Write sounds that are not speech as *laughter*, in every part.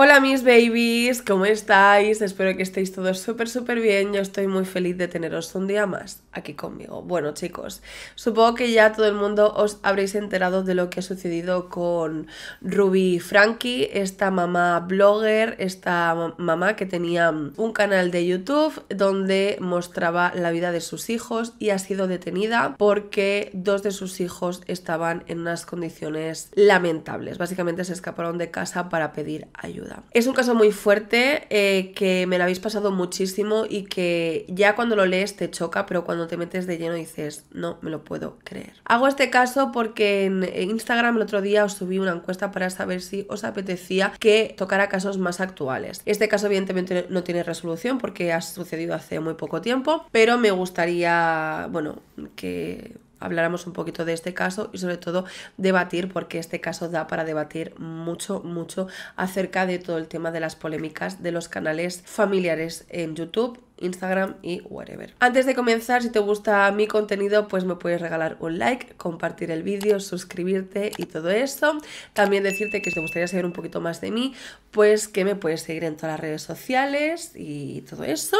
Hola mis babies, ¿cómo estáis? Espero que estéis todos súper súper bien, yo estoy muy feliz de teneros un día más aquí conmigo. Bueno chicos, supongo que ya todo el mundo os habréis enterado de lo que ha sucedido con Ruby Frankie, esta mamá blogger, esta mamá que tenía un canal de YouTube donde mostraba la vida de sus hijos y ha sido detenida porque dos de sus hijos estaban en unas condiciones lamentables. Básicamente se escaparon de casa para pedir ayuda. Es un caso muy fuerte eh, que me lo habéis pasado muchísimo y que ya cuando lo lees te choca, pero cuando te metes de lleno dices, no me lo puedo creer. Hago este caso porque en Instagram el otro día os subí una encuesta para saber si os apetecía que tocara casos más actuales. Este caso evidentemente no tiene resolución porque ha sucedido hace muy poco tiempo, pero me gustaría, bueno, que habláramos un poquito de este caso y sobre todo debatir, porque este caso da para debatir mucho, mucho acerca de todo el tema de las polémicas de los canales familiares en YouTube Instagram y whatever. Antes de comenzar, si te gusta mi contenido, pues me puedes regalar un like, compartir el vídeo, suscribirte y todo eso. También decirte que si te gustaría saber un poquito más de mí, pues que me puedes seguir en todas las redes sociales y todo eso.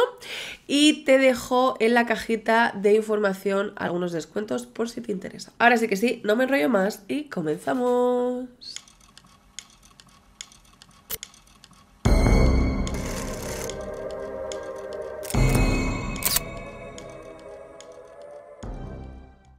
Y te dejo en la cajita de información algunos descuentos por si te interesa. Ahora sí que sí, no me enrollo más y comenzamos.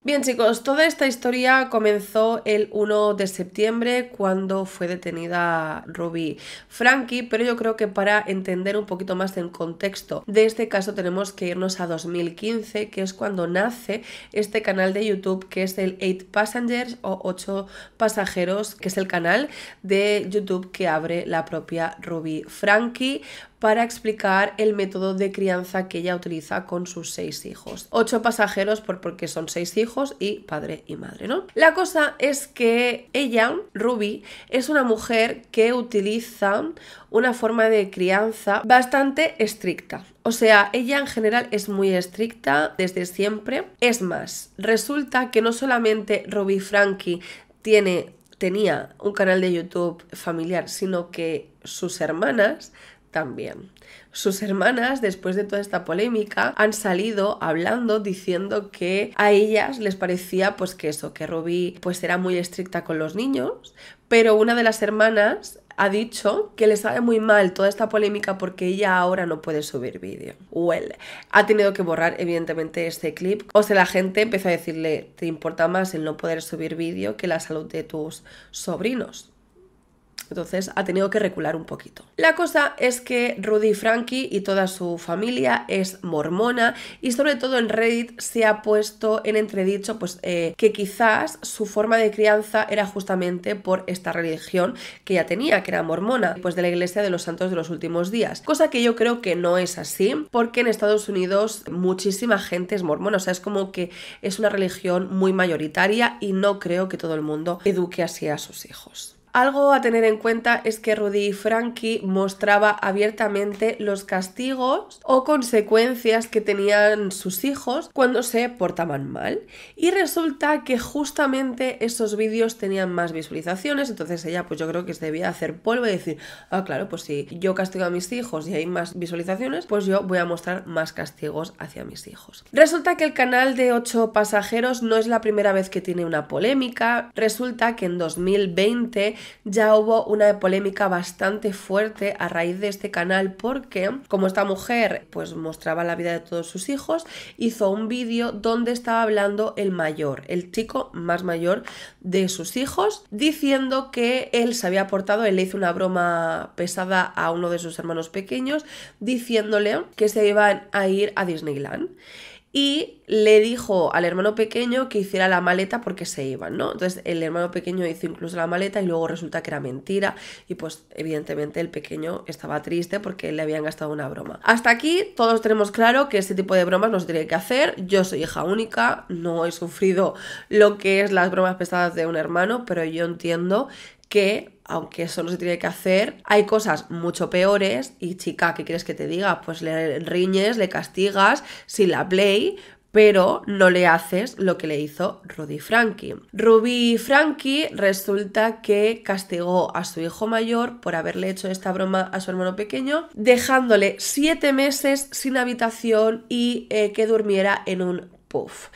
Bien chicos, toda esta historia comenzó el 1 de septiembre cuando fue detenida Ruby Frankie, pero yo creo que para entender un poquito más el contexto de este caso tenemos que irnos a 2015, que es cuando nace este canal de YouTube que es el 8 Passengers o 8 pasajeros, que es el canal de YouTube que abre la propia Ruby Frankie para explicar el método de crianza que ella utiliza con sus seis hijos. Ocho pasajeros por, porque son seis hijos y padre y madre, ¿no? La cosa es que ella, Ruby, es una mujer que utiliza una forma de crianza bastante estricta. O sea, ella en general es muy estricta desde siempre. Es más, resulta que no solamente Ruby Frankie tiene tenía un canal de YouTube familiar, sino que sus hermanas también. Sus hermanas, después de toda esta polémica, han salido hablando diciendo que a ellas les parecía pues que eso, que Ruby pues era muy estricta con los niños, pero una de las hermanas ha dicho que le sabe muy mal toda esta polémica porque ella ahora no puede subir vídeo. Well, ha tenido que borrar evidentemente este clip. O sea, la gente empezó a decirle, te importa más el no poder subir vídeo que la salud de tus sobrinos. Entonces ha tenido que recular un poquito. La cosa es que Rudy Frankie y toda su familia es mormona y sobre todo en Reddit se ha puesto en entredicho pues, eh, que quizás su forma de crianza era justamente por esta religión que ya tenía, que era mormona, pues de la iglesia de los santos de los últimos días. Cosa que yo creo que no es así, porque en Estados Unidos muchísima gente es mormona, o sea, es como que es una religión muy mayoritaria y no creo que todo el mundo eduque así a sus hijos. Algo a tener en cuenta es que Rudy Frankie mostraba abiertamente los castigos o consecuencias que tenían sus hijos cuando se portaban mal. Y resulta que justamente esos vídeos tenían más visualizaciones, entonces ella pues yo creo que se debía hacer polvo y decir, ah claro, pues si yo castigo a mis hijos y hay más visualizaciones, pues yo voy a mostrar más castigos hacia mis hijos. Resulta que el canal de 8 pasajeros no es la primera vez que tiene una polémica, resulta que en 2020 ya hubo una polémica bastante fuerte a raíz de este canal porque como esta mujer pues mostraba la vida de todos sus hijos, hizo un vídeo donde estaba hablando el mayor, el chico más mayor de sus hijos, diciendo que él se había portado, él le hizo una broma pesada a uno de sus hermanos pequeños, diciéndole que se iban a ir a Disneyland y le dijo al hermano pequeño que hiciera la maleta porque se iban, ¿no? Entonces el hermano pequeño hizo incluso la maleta y luego resulta que era mentira y pues evidentemente el pequeño estaba triste porque le habían gastado una broma. Hasta aquí todos tenemos claro que este tipo de bromas no se tiene que hacer, yo soy hija única, no he sufrido lo que es las bromas pesadas de un hermano, pero yo entiendo que aunque eso no se tiene que hacer, hay cosas mucho peores y chica, ¿qué quieres que te diga? Pues le riñes, le castigas, si la play, pero no le haces lo que le hizo Rudy Frankie. Ruby Frankie resulta que castigó a su hijo mayor por haberle hecho esta broma a su hermano pequeño, dejándole siete meses sin habitación y eh, que durmiera en un puff.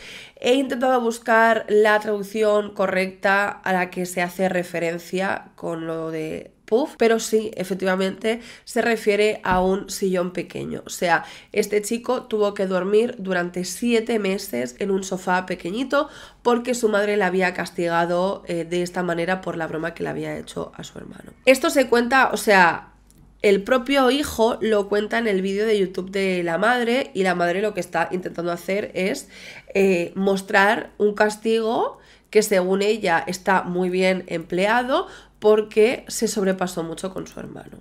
He intentado buscar la traducción correcta a la que se hace referencia con lo de puff, pero sí, efectivamente, se refiere a un sillón pequeño. O sea, este chico tuvo que dormir durante siete meses en un sofá pequeñito porque su madre le había castigado eh, de esta manera por la broma que le había hecho a su hermano. Esto se cuenta, o sea, el propio hijo lo cuenta en el vídeo de YouTube de la madre y la madre lo que está intentando hacer es eh, mostrar un castigo que según ella está muy bien empleado porque se sobrepasó mucho con su hermano.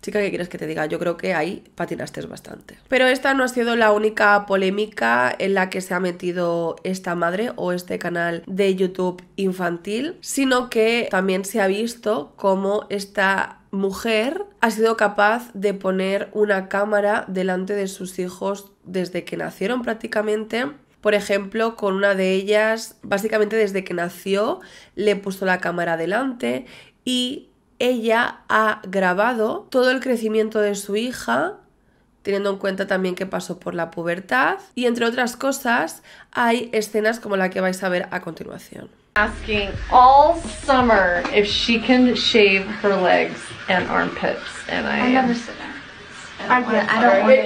Chica, ¿qué quieres que te diga? Yo creo que ahí patinaste bastante. Pero esta no ha sido la única polémica en la que se ha metido esta madre o este canal de YouTube infantil, sino que también se ha visto cómo esta mujer ha sido capaz de poner una cámara delante de sus hijos desde que nacieron prácticamente por ejemplo, con una de ellas, básicamente desde que nació, le puso la cámara delante y ella ha grabado todo el crecimiento de su hija, teniendo en cuenta también que pasó por la pubertad. Y entre otras cosas, hay escenas como la que vais a ver a continuación. Asking all summer if she can shave her legs and armpits, and I, I never said that. I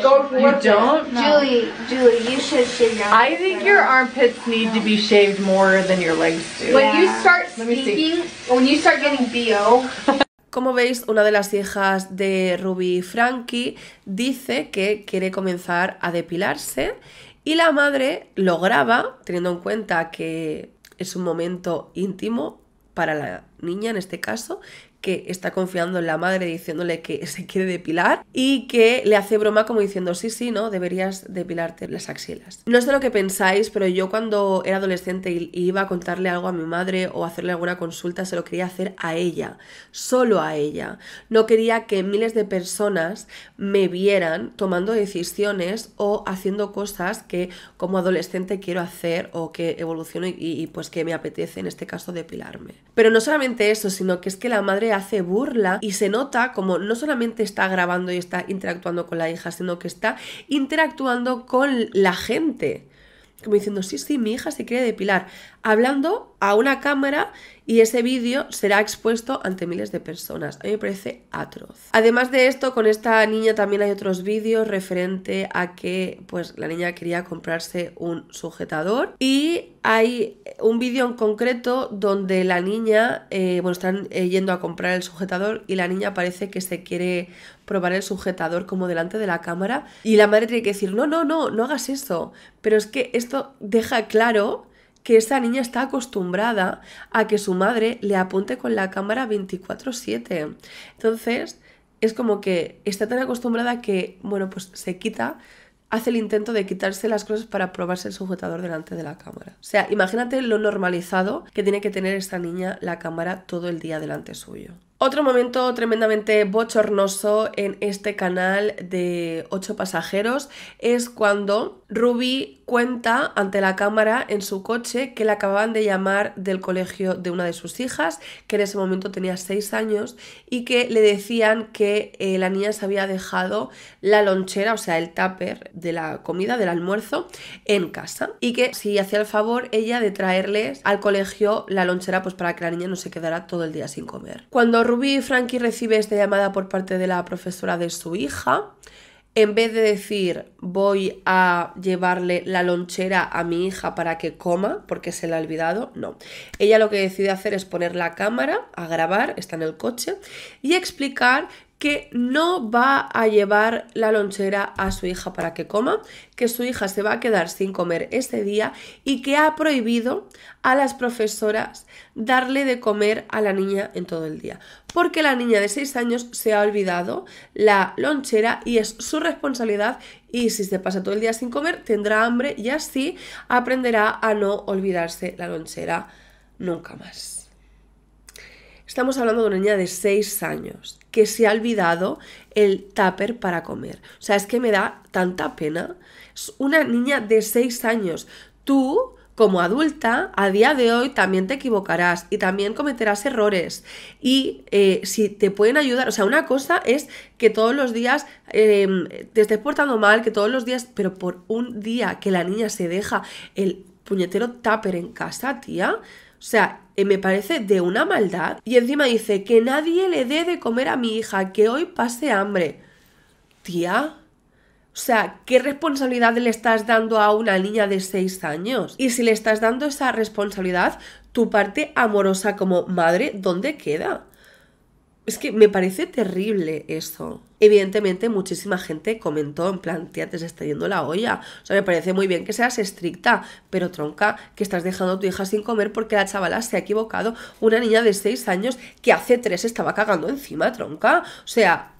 don't want You don't? No. Julie, Julie, you should shave your I think your armpits need to be shaved more than your legs do. When you start speaking, when you start getting BO, *laughs* Como veis, una de las hijas de Ruby Frankie dice que quiere comenzar a depilarse y la madre lo graba, teniendo en cuenta que es un momento íntimo para la niña en este caso, que está confiando en la madre diciéndole que *laughs* se quiere depilar y que le hace broma como diciendo, sí, sí, ¿no? Deberías depilarte las axilas. No sé lo que pensáis, pero yo cuando era adolescente iba a contarle algo a mi madre o hacerle alguna consulta, se lo quería hacer a ella, solo a ella. No quería que miles de personas me vieran tomando decisiones o haciendo cosas que como adolescente quiero hacer o que evoluciono y pues que me apetece, en este caso, depilarme. Pero no solamente eso, sino que es que la madre hace burla y se nota como no solamente está grabando y está interactuando con la hija, sino que está interactuando con la gente. Como diciendo, sí, sí, mi hija se quiere depilar hablando a una cámara y ese vídeo será expuesto ante miles de personas. A mí me parece atroz. Además de esto, con esta niña también hay otros vídeos referente a que pues la niña quería comprarse un sujetador y hay un vídeo en concreto donde la niña, eh, bueno, están eh, yendo a comprar el sujetador y la niña parece que se quiere probar el sujetador como delante de la cámara y la madre tiene que decir, no, no, no, no hagas eso. Pero es que esto deja claro que esa niña está acostumbrada a que su madre le apunte con la cámara 24/7. Entonces, es como que está tan acostumbrada que, bueno, pues se quita, hace el intento de quitarse las cosas para probarse el sujetador delante de la cámara. O sea, imagínate lo normalizado que tiene que tener esta niña la cámara todo el día delante suyo. Otro momento tremendamente bochornoso en este canal de 8 pasajeros es cuando Ruby cuenta ante la cámara en su coche que le acababan de llamar del colegio de una de sus hijas, que en ese momento tenía 6 años, y que le decían que eh, la niña se había dejado la lonchera, o sea, el tupper de la comida, del almuerzo, en casa, y que si hacía el favor ella de traerles al colegio la lonchera, pues para que la niña no se quedara todo el día sin comer. Cuando y Frankie recibe esta llamada por parte de la profesora de su hija. En vez de decir voy a llevarle la lonchera a mi hija para que coma porque se la ha olvidado, no. Ella lo que decide hacer es poner la cámara a grabar, está en el coche, y explicar que no va a llevar la lonchera a su hija para que coma, que su hija se va a quedar sin comer este día y que ha prohibido a las profesoras darle de comer a la niña en todo el día. Porque la niña de 6 años se ha olvidado la lonchera y es su responsabilidad y si se pasa todo el día sin comer tendrá hambre y así aprenderá a no olvidarse la lonchera nunca más. Estamos hablando de una niña de 6 años que se ha olvidado el tupper para comer. O sea, es que me da tanta pena. Es una niña de 6 años. Tú, como adulta, a día de hoy también te equivocarás y también cometerás errores. Y eh, si te pueden ayudar, o sea, una cosa es que todos los días em, te estés portando mal, que todos los días, pero por un día que la niña se deja el puñetero tupper en casa, tía. O sea, eh, me parece de una maldad. Y encima dice que nadie le dé de comer a mi hija, que hoy pase hambre. Tía, o sea, ¿qué responsabilidad le estás dando a una niña de seis años? Y si le estás dando esa responsabilidad, tu parte amorosa como madre, ¿dónde queda? Es que me parece terrible eso evidentemente muchísima gente comentó en plan, tía, te está yendo la olla. O sea, me parece muy bien que seas estricta, pero tronca, que estás dejando a tu hija sin comer porque la chavala se ha equivocado. Una niña de 6 años que hace 3 estaba cagando encima, tronca. O sea,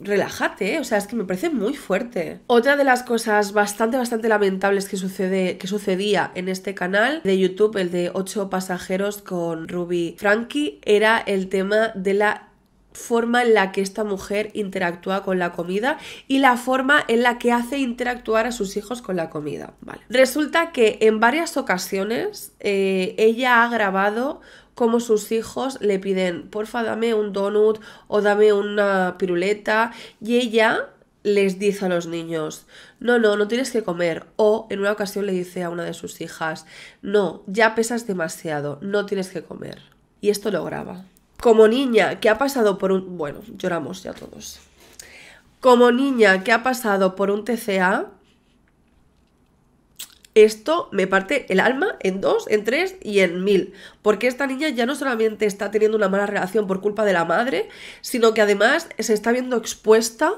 relájate, o sea, es que me parece muy fuerte. Otra de las cosas bastante, bastante lamentables que, sucede, que sucedía en este canal de YouTube, el de 8 pasajeros con Ruby Frankie, era el tema de la forma en la que esta mujer interactúa con la comida y la forma en la que hace interactuar a sus hijos con la comida. Resulta que en varias ocasiones eh, ella ha grabado cómo sus hijos le piden, porfa, dame un donut o dame una piruleta y ella les dice a los niños, no, no, no tienes que comer. O en una ocasión le dice a una de sus hijas, no, ya pesas demasiado, no tienes que comer. Y esto lo graba. Como niña que ha pasado por un... Bueno, lloramos ya todos. Como niña que ha pasado por un TCA, esto me parte el alma en dos, en tres y en mil. Porque esta niña ya no solamente está teniendo una mala relación por culpa de la madre, sino que además se está viendo expuesta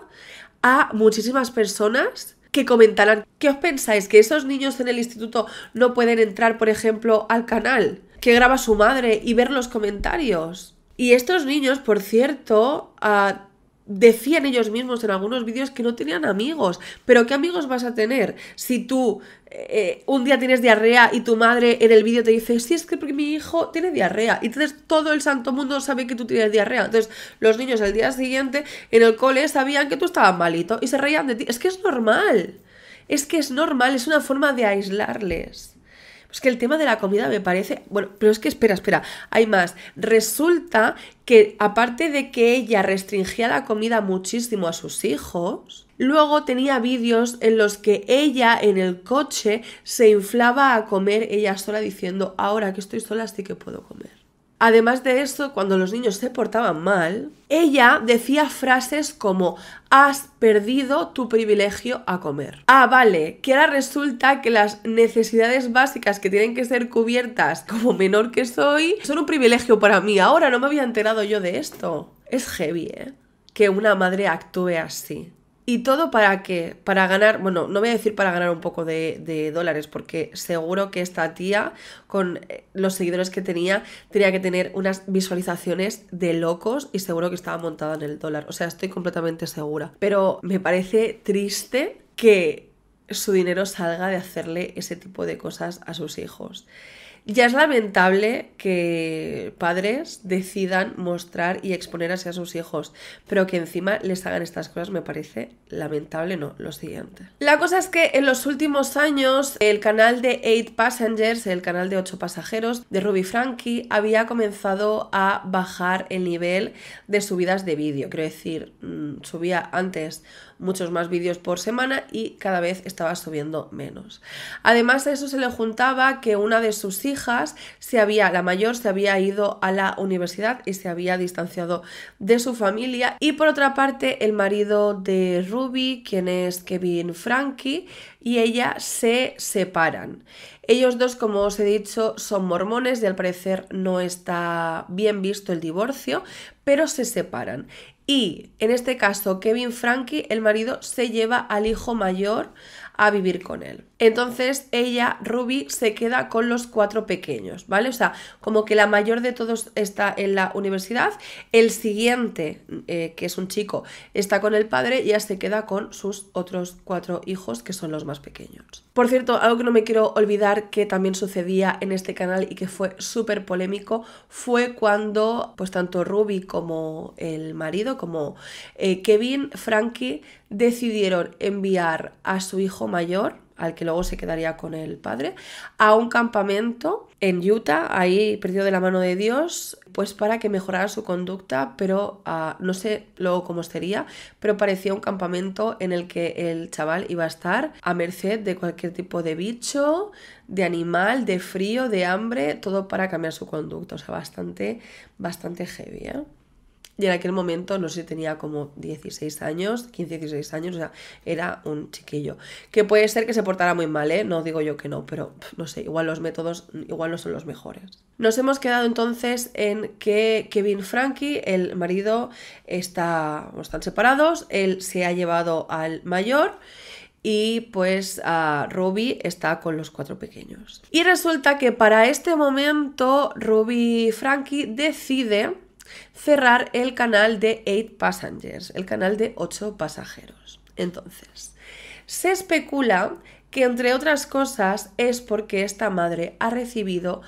a muchísimas personas que comentarán, ¿qué os pensáis? ¿Que esos niños en el instituto no pueden entrar, por ejemplo, al canal que graba su madre y ver los comentarios? Y estos niños, por cierto, ah, decían ellos mismos en algunos vídeos que no tenían amigos. Pero ¿qué amigos vas a tener si tú eh, eh, un día tienes diarrea y tu madre en el vídeo te dice, sí, es que mi hijo tiene diarrea? Y entonces todo el santo mundo sabe que tú tienes diarrea. Entonces los niños al día siguiente en el cole sabían que tú estabas malito y se reían de ti. Es que es normal. Es que es normal, es una forma de aislarles. Es que el tema de la comida me parece. Bueno, pero es que espera, espera, hay más. Resulta que aparte de que ella restringía la comida muchísimo a sus hijos, luego tenía vídeos en los que ella en el coche se inflaba a comer ella sola diciendo, ahora que estoy sola sí que puedo comer. Además de eso, cuando los niños se portaban mal, ella decía frases como has perdido tu privilegio a comer. Ah, vale, que ahora resulta que las necesidades básicas que tienen que ser cubiertas como menor que soy son un privilegio para mí. Ahora no me había enterado yo de esto. Es heavy, ¿eh? Que una madre actúe así. ¿Y todo para qué? Para ganar, bueno, no voy a decir para ganar un poco de, de, dólares, porque seguro que esta tía, con eh, los seguidores que tenía, tenía que tener unas visualizaciones de locos y seguro que estaba montada en el dólar. O sea, estoy completamente segura. Pero me parece triste que su dinero salga de hacerle ese tipo de cosas a sus hijos. Ya es lamentable que padres decidan mostrar y exponer así a sus hijos, pero que encima les hagan estas cosas me parece lamentable, no, lo siguiente. La cosa es que en los últimos años el canal de 8 Passengers, el canal de 8 pasajeros de Ruby Frankie, había comenzado a bajar el nivel de subidas de vídeo. Quiero decir, mm, subía antes muchos más vídeos por semana y cada vez estaba subiendo menos. Además a eso se le juntaba que una de sus hijas se había, la mayor se había ido a la universidad y se había distanciado de su familia y por otra parte el marido de Ruby, quien es Kevin Frankie, y ella se separan. Ellos dos, como os he dicho, son mormones y al parecer no está bien visto el divorcio, pero se separan. Y en este caso, Kevin Frankie, el marido, se lleva al hijo mayor a vivir con él. Entonces ella, Ruby, se queda con los cuatro pequeños, ¿vale? O sea, como que la mayor de todos está en la universidad, el siguiente, eh, que es un chico, está con el padre y ya se queda con sus otros cuatro hijos, que son los más pequeños. Por cierto, algo que no me quiero olvidar que también sucedía en este canal y que fue súper polémico fue cuando, pues tanto Ruby como el marido, como eh, Kevin, Frankie, decidieron enviar a su hijo mayor al que luego se quedaría con el padre, a un campamento en Utah, ahí perdido de la mano de Dios, pues para que mejorara su conducta, pero ah, no sé luego cómo sería, pero parecía un campamento en el que el chaval iba a estar a merced de cualquier tipo de bicho, de animal, de frío, de hambre, todo para cambiar su conducta, o sea, bastante, bastante heavy, ¿eh? Y en aquel momento, no sé, tenía como 16 años, 15, 16 años, o sea, era un chiquillo. Que puede ser que se portara muy mal, ¿eh? No digo yo que no, pero no sé, igual los métodos igual no son los mejores. Nos hemos quedado entonces en que Kevin Frankie, el marido, está, están separados, él se ha llevado al mayor y pues a Ruby está con los cuatro pequeños. Y resulta que para este momento Ruby Frankie decide cerrar el canal de 8 passengers, el canal de 8 pasajeros. Entonces, se especula que entre otras cosas es porque esta madre ha recibido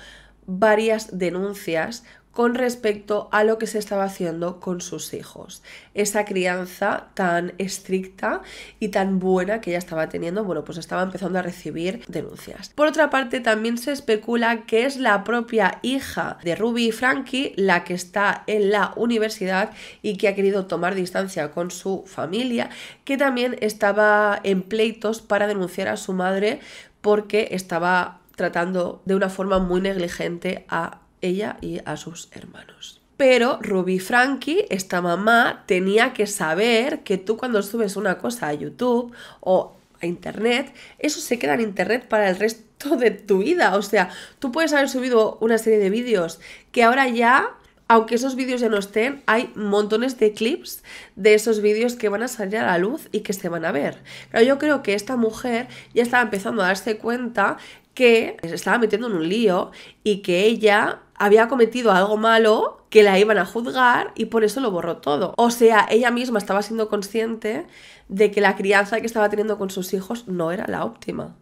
varias denuncias con respecto a lo que se estaba haciendo con sus hijos. Esa crianza tan estricta y tan buena que ella estaba teniendo, bueno, pues estaba empezando a recibir denuncias. Por otra parte, también se especula que es la propia hija de Ruby y Frankie la que está en la universidad y que ha querido tomar distancia con su familia, que también estaba en pleitos para denunciar a su madre porque estaba tratando de una forma muy negligente a ella y a sus hermanos. Pero Ruby Frankie, esta mamá, tenía que saber que tú cuando subes una cosa a YouTube o a Internet, eso se queda en Internet para el resto de tu vida. O sea, tú puedes haber subido una serie de vídeos que ahora ya aunque esos vídeos ya no estén, hay montones de clips de esos vídeos que van a salir a la luz y que se van a ver. Pero yo creo que esta mujer ya estaba empezando a darse cuenta que se estaba metiendo en un lío y que ella había cometido algo malo que la iban a juzgar y por eso lo borró todo. O sea, ella misma estaba siendo consciente de que la crianza que estaba teniendo con sus hijos no era la óptima.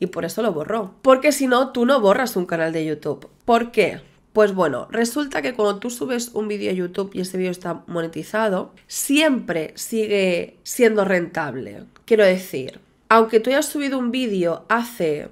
Y por eso lo borró. Porque si no, tú no borras un canal de YouTube. ¿Por qué? Pues bueno, resulta que cuando tú subes un vídeo a YouTube y ese vídeo está monetizado, siempre sigue siendo rentable. Quiero decir, aunque tú hayas subido un vídeo hace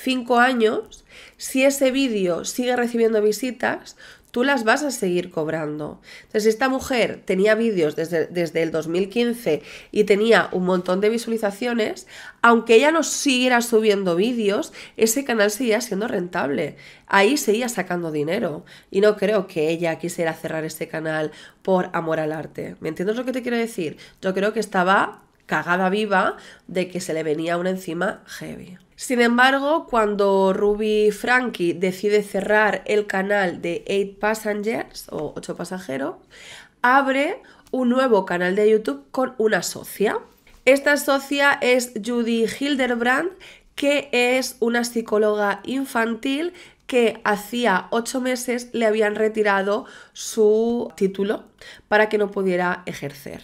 5 años, si ese vídeo sigue recibiendo visitas, tú las vas a seguir cobrando. Entonces, esta mujer tenía vídeos desde, desde, el 2015 y tenía un montón de visualizaciones, aunque ella no siguiera subiendo vídeos, ese canal seguía siendo rentable. Ahí seguía sacando dinero. Y no creo que ella quisiera cerrar este canal por amor al arte. ¿Me entiendes lo que te quiero decir? Yo creo que estaba cagada viva de que se le venía una encima heavy. Sin embargo, cuando Ruby Frankie decide cerrar el canal de 8 Passengers o 8 pasajeros, abre un nuevo canal de YouTube con una socia. Esta socia es Judy Hildebrand, que es una psicóloga infantil que hacía ocho meses le habían retirado su título para que no pudiera ejercer.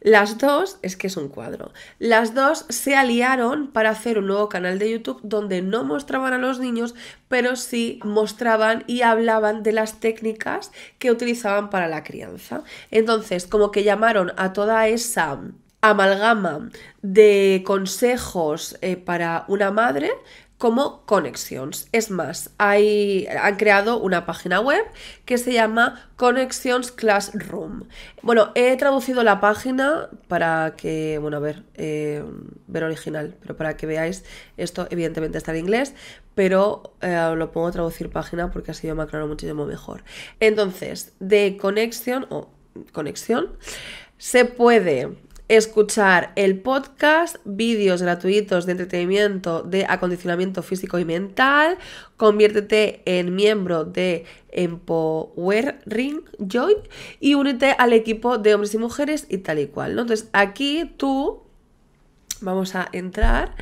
Las dos, es que es un cuadro, las dos se aliaron para hacer un nuevo canal de YouTube donde no mostraban a los niños, pero sí mostraban y hablaban de las técnicas que utilizaban para la crianza. Entonces, como que llamaron a toda esa amalgama de consejos eh, para una madre, como Conexions, Es más, hay, han creado una página web que se llama Conexions Classroom. Bueno, he traducido la página para que, bueno, a ver, eh, ver original, pero para que veáis, esto evidentemente está en inglés, pero eh, lo pongo a traducir página porque así yo me aclaro muchísimo mejor. Entonces, de conexión o Conexión, se puede escuchar el podcast, vídeos gratuitos de entretenimiento, de acondicionamiento físico y mental, conviértete en miembro de Empowering Joy y únete al equipo de hombres y mujeres y tal y cual. ¿no? Entonces aquí tú vamos a entrar.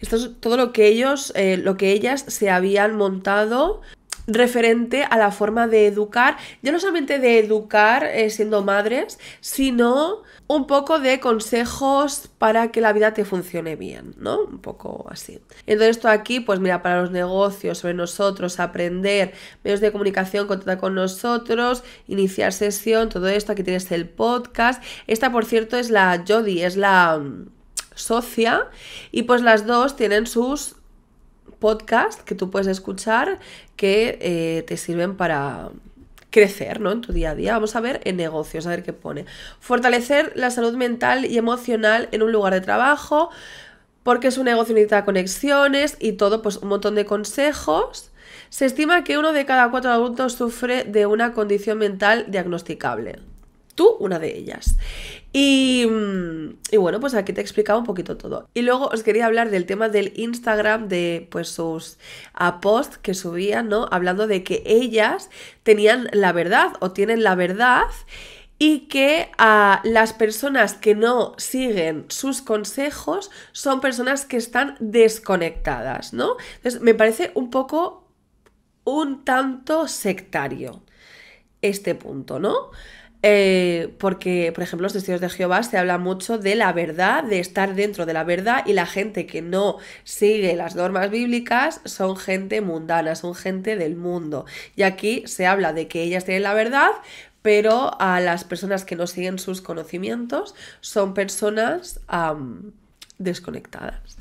Esto es todo lo que ellos, eh, lo que ellas se habían montado referente a la forma de educar, ya no solamente de educar eh, siendo madres, sino un poco de consejos para que la vida te funcione bien, ¿no? Un poco así. Entonces esto aquí, pues mira, para los negocios, sobre nosotros, aprender, medios de comunicación, contactar con nosotros, iniciar sesión, todo esto, aquí tienes el podcast. Esta, por cierto, es la Jodi, es la mm, socia y pues las dos tienen sus podcast que tú puedes escuchar que eh, te sirven para crecer ¿no? en tu día a día. Vamos a ver en negocios, a ver qué pone. Fortalecer la salud mental y emocional en un lugar de trabajo, porque es un negocio necesita conexiones y todo, pues un montón de consejos. Se estima que uno de cada cuatro adultos sufre de una condición mental diagnosticable tú una de ellas. Mm, y, bueno, pues aquí te he explicado un poquito todo. Y luego os quería hablar del tema del Instagram, de pues sus posts que subían, ¿no? Hablando de que ellas tenían la verdad o tienen la verdad y que a ah, las personas que no siguen sus consejos son personas que están desconectadas, ¿no? Entonces me parece un poco un tanto sectario este punto, ¿no? Eh, porque, por ejemplo, los testigos de Jehová se habla mucho de la verdad, de estar dentro de la verdad y la gente que no sigue las normas bíblicas son gente mundana, son gente del mundo. Y aquí se habla de que ellas tienen la verdad, pero a las personas que no siguen sus conocimientos son personas desconectadas.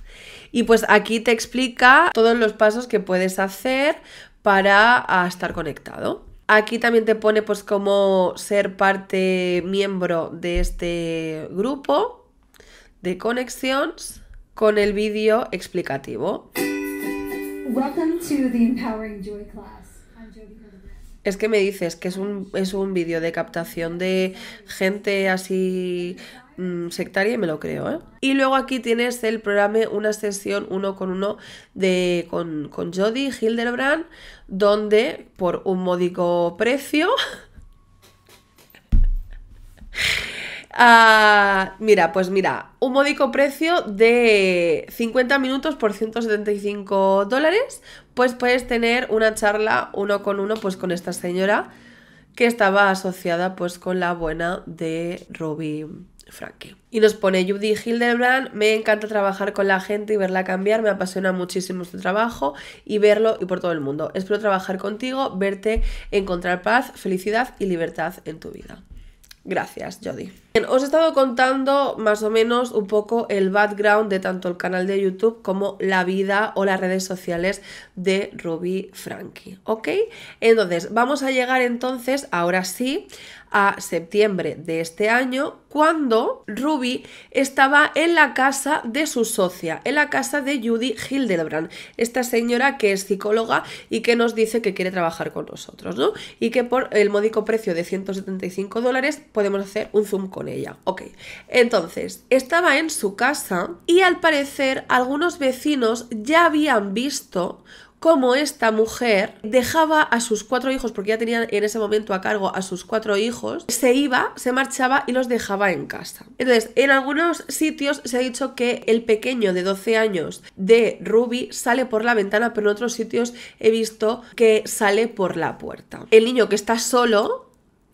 Y pues aquí te explica todos los pasos que puedes hacer para ah, estar conectado. Aquí también te pone pues cómo ser parte, miembro de este grupo de conexiones con el vídeo explicativo. To the Empowering Joy class. es que me dices que es un, es un vídeo de captación de gente así Mm, sectaria y me lo creo, ¿eh? Y luego aquí tienes el programa, una sesión uno con uno de, con, con Jody Hildebrand, donde por un módico precio... *laughs* Ah, mira, pues mira, un módico precio de 50 minutos por 175 dólares, pues puedes tener una charla uno con uno pues con esta señora que estaba asociada pues con la buena de Robin Frankie. Y nos pone Judy Hildebrand, me encanta trabajar con la gente y verla cambiar, me apasiona muchísimo su este trabajo y verlo y por todo el mundo. Espero trabajar contigo, verte, encontrar paz, felicidad y libertad en tu vida. Gracias, Judy. Bien, os he estado contando más o menos un poco el background de tanto el canal de YouTube como la vida o las redes sociales de Ruby Frankie, ¿ok? Entonces, vamos a llegar entonces, ahora sí, a septiembre de este año, cuando Ruby estaba en la casa de su socia, en la casa de Judy Hildebrand, esta señora que es psicóloga y que nos dice que quiere trabajar con nosotros, ¿no? Y que por el módico precio de 175 dólares podemos hacer un zoom con ella. Ok, entonces, estaba en su casa y al parecer algunos vecinos ya habían visto cómo esta mujer dejaba a sus cuatro hijos, porque ya tenían en ese momento a cargo a sus cuatro hijos, se iba, se marchaba y los dejaba en casa. Entonces, en algunos sitios se ha dicho que el pequeño de 12 años de Ruby sale por la ventana, pero en otros sitios he visto que sale por la puerta. El niño que está solo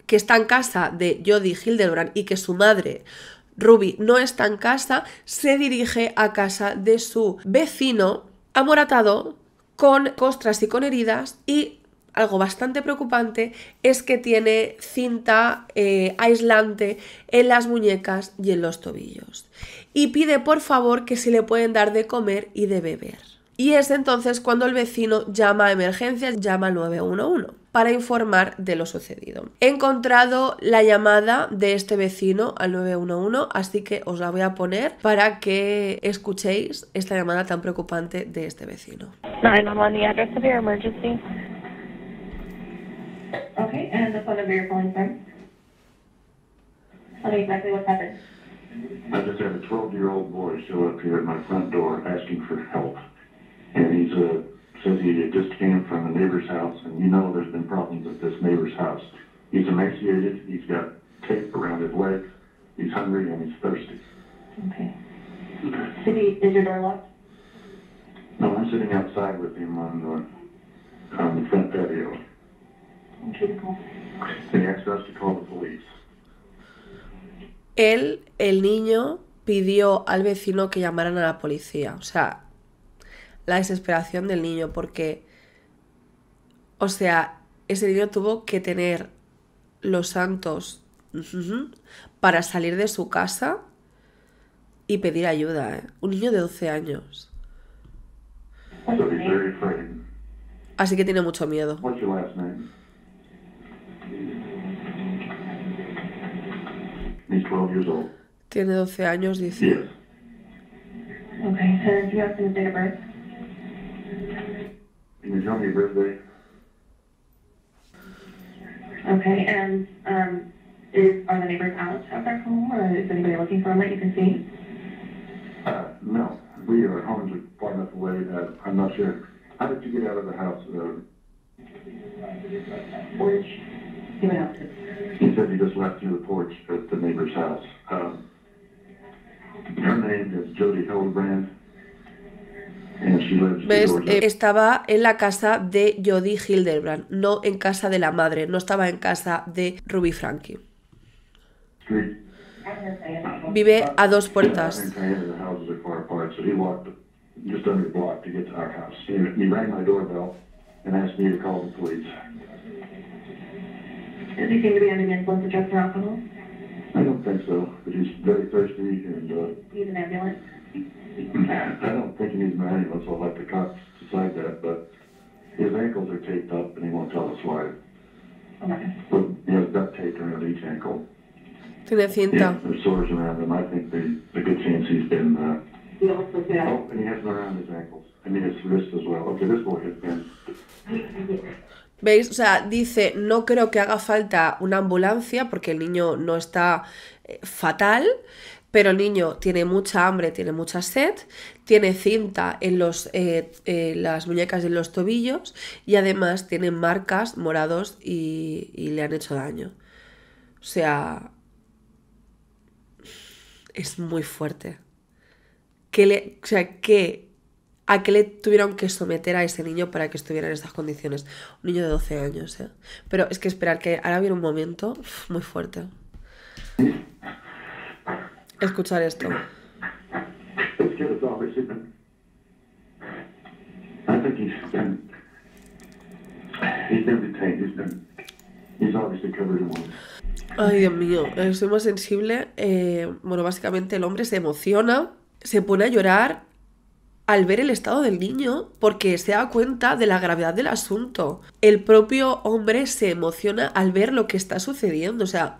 que está en casa de Jodie Hildebrand y que su madre Ruby no está en casa, se dirige a casa de su vecino amoratado con costras y con heridas y algo bastante preocupante es que tiene cinta eh, aislante en las muñecas y en los tobillos. Y pide por favor que se le pueden dar de comer y de beber. Y es entonces cuando el vecino llama a emergencias, llama al 911 para informar de lo sucedido. He encontrado la llamada de este vecino al 911, así que os la voy a poner para que escuchéis esta llamada tan preocupante de este vecino. 911, the address of your emergency. Okay, and the phone number you're calling from. Tell me exactly what happened. I just had a 12-year-old boy show up here at my front door asking for help, and he's a says he had just came from the neighbor's house, and you know there's been problems at this neighbor's house. He's emaciated, he's got tape around his legs, he's hungry, and he's thirsty. Okay. City, is your door locked? No, I'm sitting outside with him on the, on the front patio. Okay, cool. And he asked us to call the police. Él, el niño, pidió al vecino que llamaran a la policía. O sea, la desesperación del niño, porque, o sea, ese niño tuvo que tener los santos para salir de su casa y pedir ayuda. ¿eh? Un niño de 12 años. Así que tiene mucho miedo. Tiene 12 años, dice. It birthday. Okay, and um, is, are the neighbors out of their home, or is anybody looking for them that you can see? Uh, no, we are homes are far enough away that I'm not sure. How did you get out of the house? Uh, porch. He went out. He said he just left through the porch at the neighbor's house. Um, her name is Jody Hildebrand. ¿Ves? Eh, estaba en la casa de Jody Hildebrand, no en casa de la madre, no estaba en casa de Ruby Frankie. Vive a dos puertas. I don't think so, and uh, I don't think it needs many of us will let the cops decide that, but his ankles are taped up and he won't tell us why. But he has duct tape around each ankle. Tiene cinta. Yeah, there's sores around him. I think the, the good chance he's been. Uh, oh, and he has them around his ankles. I mean, his wrist as well. Okay, this boy has been. ¿Veis? O sea, dice, no creo que haga falta una ambulancia porque el niño no está eh, fatal, pero el niño tiene mucha hambre, tiene mucha sed, tiene cinta en los, eh, eh, las muñecas y en los tobillos y además tiene marcas morados y, le han hecho daño. O sea, es muy fuerte. Que le, o sea, a qué le tuvieron que someter a ese niño para que estuviera en estas condiciones. Un niño de 12 años, ¿eh? Pero es que esperar que ahora viene un momento muy fuerte escuchar esto. Ay, Dios mío, soy muy sensible. Eh, bueno, básicamente el hombre se emociona, se pone a llorar al ver el estado del niño porque se da cuenta de la gravedad del asunto. El propio hombre se emociona al ver lo que está sucediendo. O sea,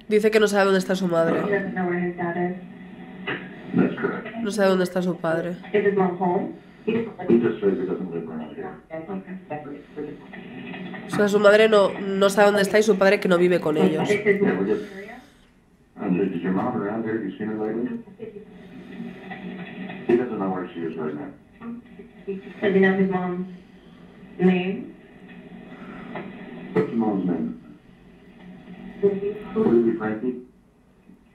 Dice que no sabe dónde está su madre. No sabe dónde está su padre. O sea, su madre no, no sabe dónde está y su padre que no vive con ellos. Ruby Frankie.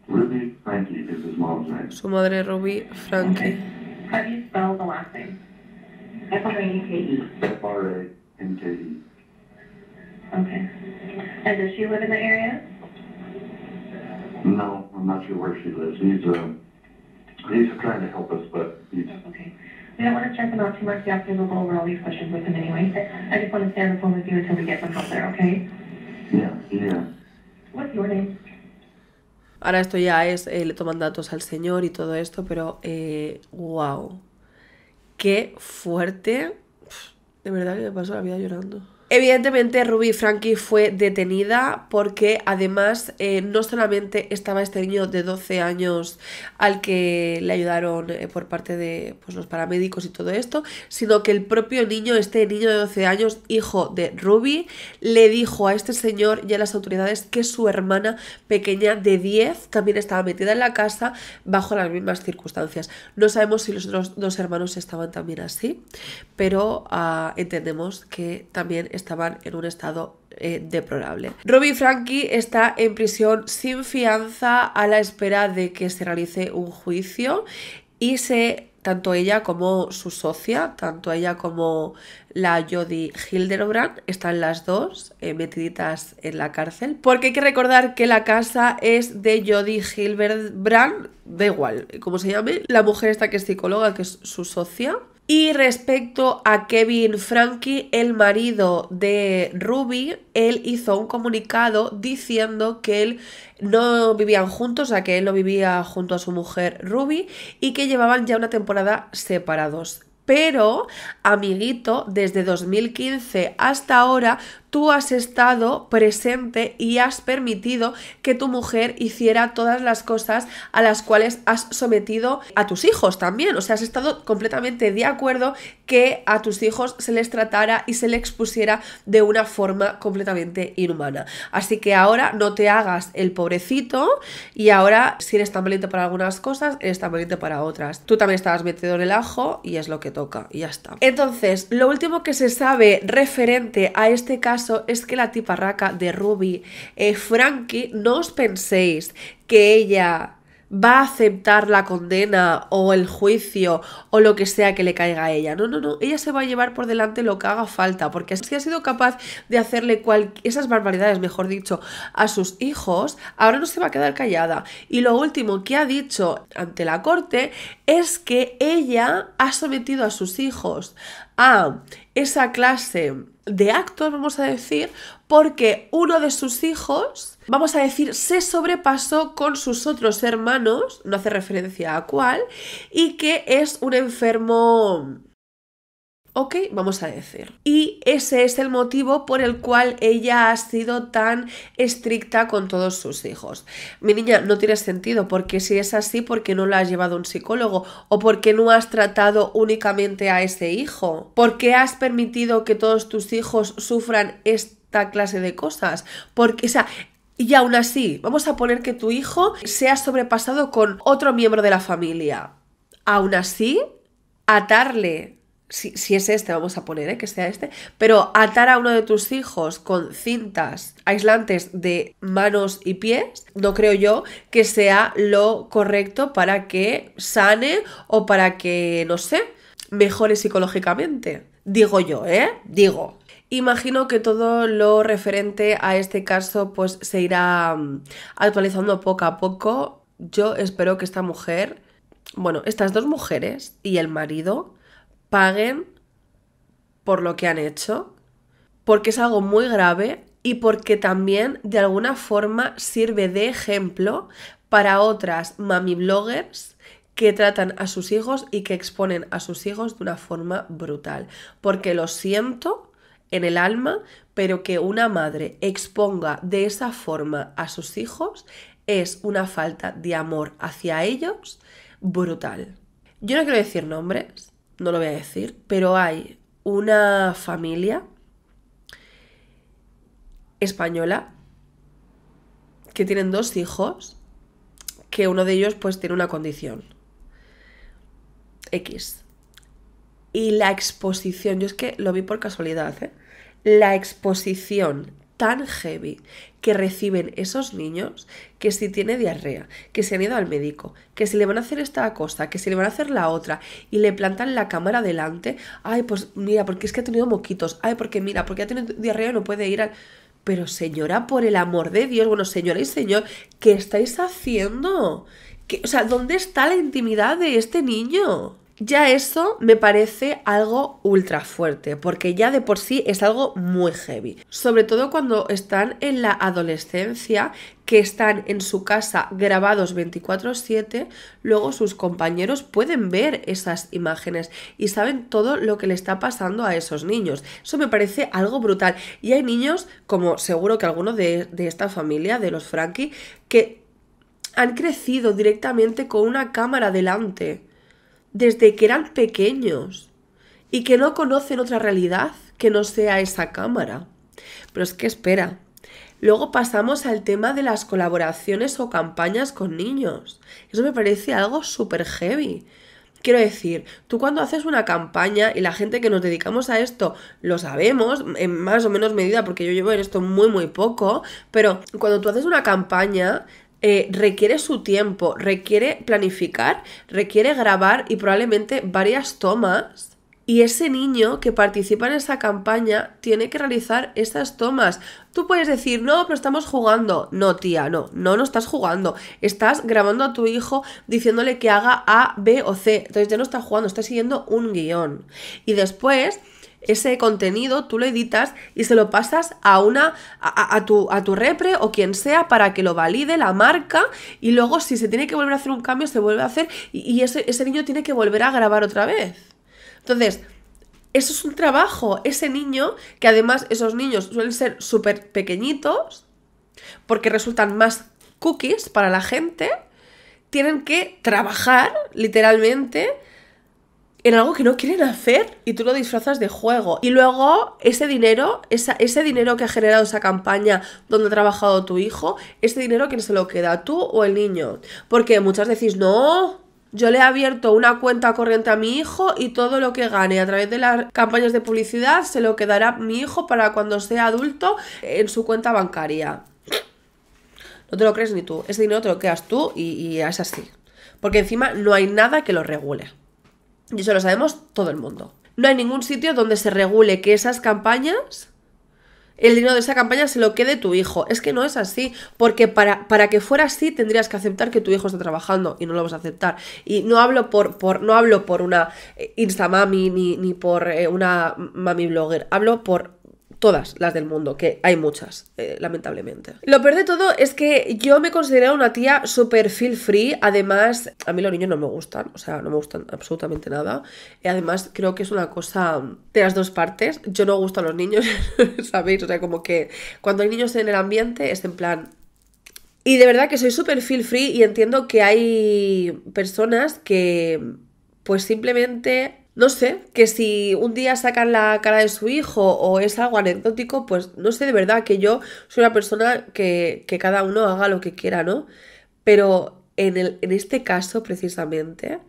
Ruby Frankie is his mom's name. Su madre Ruby Frankie. Okay. How do you spell the last name? F-R-A-N-K-E. F-R-A-N-K-E. Okay. And does she live in the area? No, I'm not sure where she lives. He's uh, he's trying to help us, but he's okay. We don't want to check him out too much. You have to go over all these questions with him anyway. I just want to stay on the phone with you until we get them out there, okay? Yeah, yeah. Ahora esto ya es, eh, le toman datos al señor y todo esto, pero wow, eh, qué fuerte. De verdad que me paso la vida llorando. Evidentemente Ruby Frankie fue detenida porque además eh, no solamente estaba este niño de 12 años al que le ayudaron eh, por parte de pues, los paramédicos y todo esto, sino que el propio niño, este niño de 12 años, hijo de Ruby, le dijo a este señor y a las autoridades que su hermana pequeña de 10 también estaba metida en la casa bajo las mismas circunstancias. No sabemos si los otros dos hermanos estaban también así, pero ah, entendemos que también estaban en un estado eh, deplorable. Robin Frankie está en prisión sin fianza a la espera de que se realice un juicio y se tanto ella como su socia, tanto ella como la Jodie Hildebrand, están las dos eh, metiditas en la cárcel. Porque hay que recordar que la casa es de Jodie Hildebrand, da igual, como se llame, la mujer esta que es psicóloga, que es su socia. Y respecto a Kevin Frankie, el marido de Ruby, él hizo un comunicado diciendo que él no vivían juntos, o sea que él no vivía junto a su mujer Ruby y que llevaban ya una temporada separados. Pero, amiguito, desde 2015 hasta ahora tú has estado presente y has permitido que tu mujer hiciera todas las cosas a las cuales has sometido a tus hijos también. O sea, has estado completamente de acuerdo que a tus hijos se les tratara y se les expusiera de una forma completamente inhumana. Así que ahora no te hagas el pobrecito y ahora si eres tan valiente para algunas cosas, eres tan valiente para otras. Tú también estabas metido en el ajo y es lo que toca y ya está. Entonces, lo último que se sabe referente a este caso es que la tiparraca de Ruby, eh, Frankie, no os penséis que ella va a aceptar la condena o el juicio o lo que sea que le caiga a ella. No, no, no, ella se va a llevar por delante lo que haga falta, porque si ha sido capaz de hacerle esas barbaridades, mejor dicho, a sus hijos, ahora no se va a quedar callada. Y lo último que ha dicho ante la corte es que ella ha sometido a sus hijos a esa clase de actos, vamos a decir, porque uno de sus hijos, vamos a decir, se sobrepasó con sus otros hermanos, no hace referencia a cuál, y que es un enfermo ok, vamos a decir. Y ese es el motivo por el cual ella ha sido tan estricta con todos sus hijos. Mi niña, no tiene sentido, porque si es así, ¿por qué no la has llevado un psicólogo? ¿O por qué no has tratado únicamente a ese hijo? ¿Por qué has permitido que todos tus hijos sufran esta clase de cosas? Porque, o sea, y aún así, vamos a poner que tu hijo sea sobrepasado con otro miembro de la familia. Aún así, atarle si, si, es este, vamos a poner ¿eh? que sea este, pero atar a uno de tus hijos con cintas aislantes de manos y pies, no creo yo que sea lo correcto para que sane o para que, no sé, mejore psicológicamente. Digo yo, ¿eh? Digo. Imagino que todo lo referente a este caso pues se irá mm, actualizando poco a poco. Yo espero que esta mujer, bueno, estas dos mujeres y el marido paguen por lo que han hecho, porque es algo muy grave y porque también de alguna forma sirve de ejemplo para otras mami bloggers que tratan a sus hijos y que exponen a sus hijos de una forma brutal. Porque lo siento en el alma, pero que una madre exponga de esa forma a sus hijos es una falta de amor hacia ellos brutal. Yo no quiero decir nombres, no lo voy a decir, pero hay una familia española que tienen dos hijos, que uno de ellos pues tiene una condición X. Y la exposición, yo es que lo vi por casualidad, ¿eh? la exposición tan heavy que reciben esos niños que si tiene diarrea, que se han ido al médico, que si le van a hacer esta cosa, que si le van a hacer la otra y le plantan la cámara delante, ay, pues mira, porque es que ha tenido moquitos, ay, porque mira, porque ha tenido diarrea y no puede ir al... Pero señora, por el amor de Dios, bueno, señora y señor, ¿qué estáis haciendo? que o sea, ¿dónde está la intimidad de este niño? Ya eso me parece algo ultra fuerte, porque ya de por sí es algo muy heavy. Sobre todo cuando están en la adolescencia, que están en su casa grabados 24/7, luego sus compañeros pueden ver esas imágenes y saben todo lo que le está pasando a esos niños. Eso me parece algo brutal. Y hay niños, como seguro que algunos de, de esta familia, de los Frankie, que han crecido directamente con una cámara delante desde que eran pequeños y que no conocen otra realidad que no sea esa cámara. Pero es que espera. Luego pasamos al tema de las colaboraciones o campañas con niños. Eso me parece algo súper heavy. Quiero decir, tú cuando haces una campaña y la gente que nos dedicamos a esto lo sabemos, en más o menos medida, porque yo llevo en esto muy, muy poco, pero cuando tú haces una campaña, eh, requiere su tiempo, requiere planificar, requiere grabar y probablemente varias tomas y ese niño que participa en esa campaña tiene que realizar estas tomas. Tú puedes decir, no, pero estamos jugando. No, tía, no, no, no estás jugando. Estás grabando a tu hijo diciéndole que haga A, B o C. Entonces ya no está jugando, está siguiendo un guión. Y después ese contenido, tú lo editas y se lo pasas a una, a, tu, a tu repre o quien sea para que lo valide la marca y luego si se tiene que volver a hacer un cambio, se vuelve a hacer y, ese, ese niño tiene que volver a grabar otra vez. Entonces, eso es un trabajo. Ese niño, que además esos niños suelen ser súper pequeñitos, porque resultan más cookies para la gente, tienen que trabajar literalmente en algo que no quieren hacer y tú lo disfrazas de juego. Y luego ese dinero, ese dinero que ha generado esa campaña donde ha trabajado tu hijo, ese dinero quién se lo queda, tú o el niño. Porque muchas decís, no, yo le he abierto una cuenta corriente a mi hijo y todo lo que gane a través de las campañas de publicidad se lo quedará mi hijo para cuando sea adulto en su cuenta bancaria. No te lo crees ni tú. Ese dinero te lo quedas tú y es así. Porque encima no hay nada que lo regule. Y eso lo sabemos todo el mundo. No hay ningún sitio donde se regule que esas campañas, el dinero de esa campaña se lo quede tu hijo. Es que no es así, porque para, para que fuera así tendrías que aceptar que tu hijo está trabajando y no lo vas a aceptar. Y no hablo por, por, no hablo por una eh, instamami ni, ni por eh, una mami blogger, hablo por todas las del mundo, que hay muchas, eh, lamentablemente. Lo peor de todo es que yo me considero una tía súper feel free, además, a mí los niños no me gustan, o sea, no me gustan absolutamente nada, y además creo que es una cosa de las dos partes, yo no gusto a los niños, *laughs* ¿sabéis? O sea, como que cuando hay niños en el ambiente es en plan, y de verdad que soy súper feel free y entiendo que hay personas que pues simplemente no sé, que si un día sacan la cara de su hijo o es algo anecdótico, pues no sé de verdad que yo soy una persona que, que cada uno haga lo que quiera, ¿no? Pero en, el, en este caso precisamente,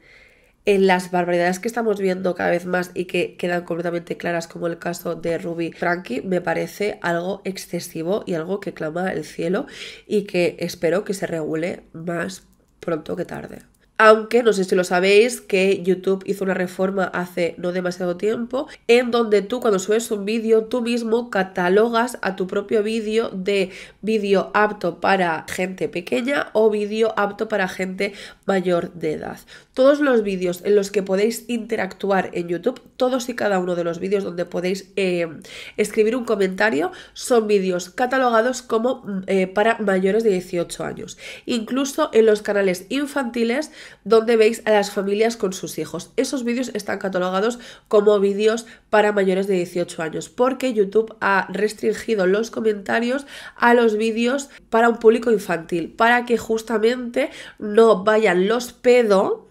en las barbaridades que estamos viendo cada vez más y que quedan completamente claras, como el caso de Ruby Frankie, me parece algo excesivo y algo que clama el cielo y que espero que se regule más pronto que tarde. Aunque no sé si lo sabéis que YouTube hizo una reforma hace no demasiado tiempo en donde tú cuando subes un vídeo tú mismo catalogas a tu propio vídeo de vídeo apto para gente pequeña o vídeo apto para gente mayor de edad. Todos los vídeos en los que podéis interactuar en YouTube, todos y cada uno de los vídeos donde podéis eh, escribir un comentario son vídeos catalogados como mm, eh, para mayores de 18 años. Incluso en los canales infantiles donde veis a las familias con sus hijos. Esos vídeos están catalogados como vídeos para mayores de 18 años porque YouTube ha restringido los comentarios a los vídeos para un público infantil, para que justamente no vayan los pedo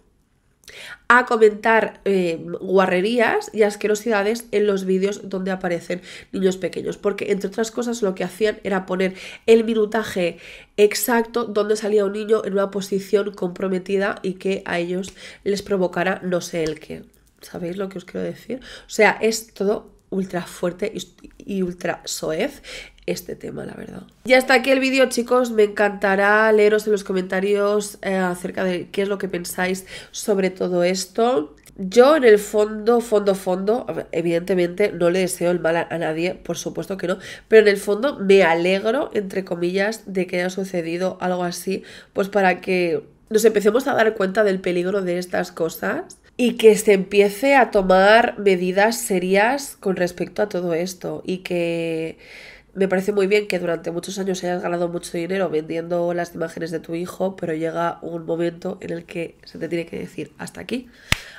a comentar eh, guarrerías y asquerosidades en los vídeos donde aparecen niños pequeños, porque entre otras cosas lo que hacían era poner el minutaje exacto donde salía un niño en una posición comprometida y que a ellos les provocara no sé el qué. ¿Sabéis lo que os quiero decir? O sea, es todo ultra fuerte y, ultra soez este tema, la verdad. Y hasta aquí el vídeo, chicos. Me encantará leeros en los comentarios eh, acerca de qué es lo que pensáis sobre todo esto. Yo en el fondo, fondo, fondo, evidentemente no le deseo el mal a, nadie, por supuesto que no, pero en el fondo me alegro, entre comillas, de que haya sucedido algo así, pues para que nos empecemos a dar cuenta del peligro de estas cosas y que se empiece a tomar medidas serias con respecto a todo esto y que me parece muy bien que durante muchos años hayas ganado mucho dinero vendiendo las imágenes de tu hijo, pero llega un momento en el que se te tiene que decir hasta aquí,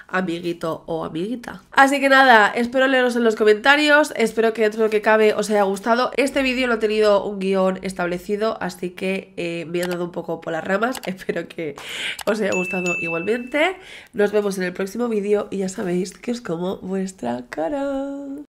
amiguito o amiguita. Así que nada, espero leeros en los comentarios, espero que dentro de lo que cabe os haya gustado. Este vídeo no ha tenido un guión establecido, así que eh, me he dado un poco por las ramas, *laughs* espero que os haya gustado igualmente. Nos vemos en el próximo vídeo y ya sabéis que os como vuestra cara.